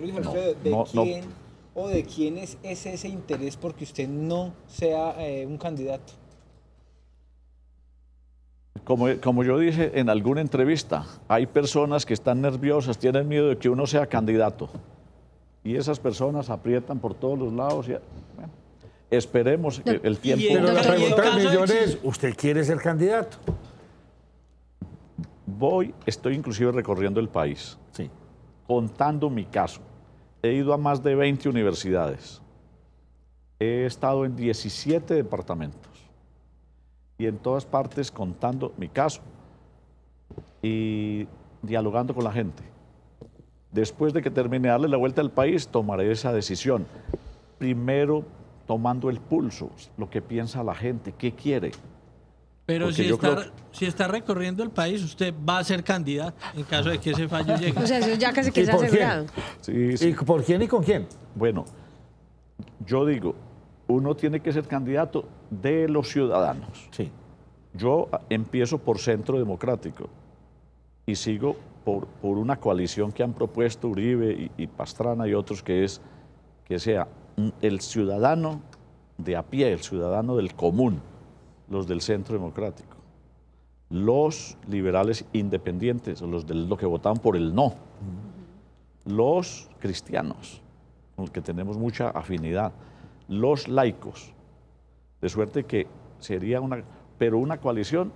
¿de quién o de quién es, ese interés porque usted no sea eh, un candidato? Como, yo dije en alguna entrevista, hay personas que están nerviosas, tienen miedo de que uno sea candidato. Y esas personas aprietan por todos los lados. Y, esperemos que el tiempo. Pero la pregunta millón es: ¿usted quiere ser candidato? Voy, estoy inclusive recorriendo el país. Sí contando mi caso, he ido a más de 20 universidades, he estado en 17 departamentos y en todas partes contando mi caso y dialogando con la gente. Después de que termine darle la vuelta al país, tomaré esa decisión. Primero tomando el pulso, lo que piensa la gente, qué quiere. Pero si está, si está recorriendo el país, usted va a ser candidato en caso de que ese fallo llegue. O sea, eso ya casi que se ha asegurado. ¿Y por quién y con quién? Bueno, yo digo, uno tiene que ser candidato de los ciudadanos. Sí. Yo empiezo por Centro Democrático y sigo por, una coalición que han propuesto Uribe y Pastrana y otros, que es que sea el ciudadano de a pie, el ciudadano del común los del centro democrático, los liberales independientes, los, de, que votan por el no, los cristianos, con los que tenemos mucha afinidad, los laicos, de suerte que sería una, pero una coalición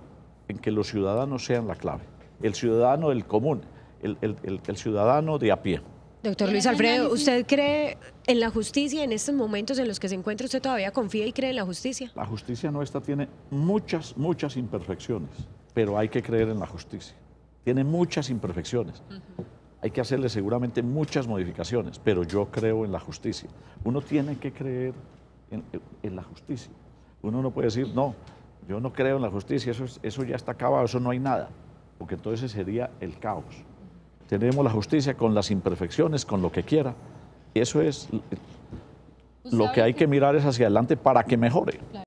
en que los ciudadanos sean la clave, el ciudadano del común, el, el ciudadano de a pie. Doctor Luis Alfredo, ¿usted cree ¿En la justicia, en estos momentos en los que se encuentra, usted todavía confía y cree en la justicia? La justicia nuestra tiene muchas, muchas imperfecciones, pero hay que creer en la justicia. Tiene muchas imperfecciones. Hay que hacerle seguramente muchas modificaciones, pero yo creo en la justicia. Uno tiene que creer en, la justicia. Uno no puede decir, no, yo no creo en la justicia, eso, eso ya está acabado, eso no hay nada, porque entonces sería el caos. Tenemos la justicia con las imperfecciones, con lo que quiera, eso es lo que hay que mirar es hacia adelante para que mejore.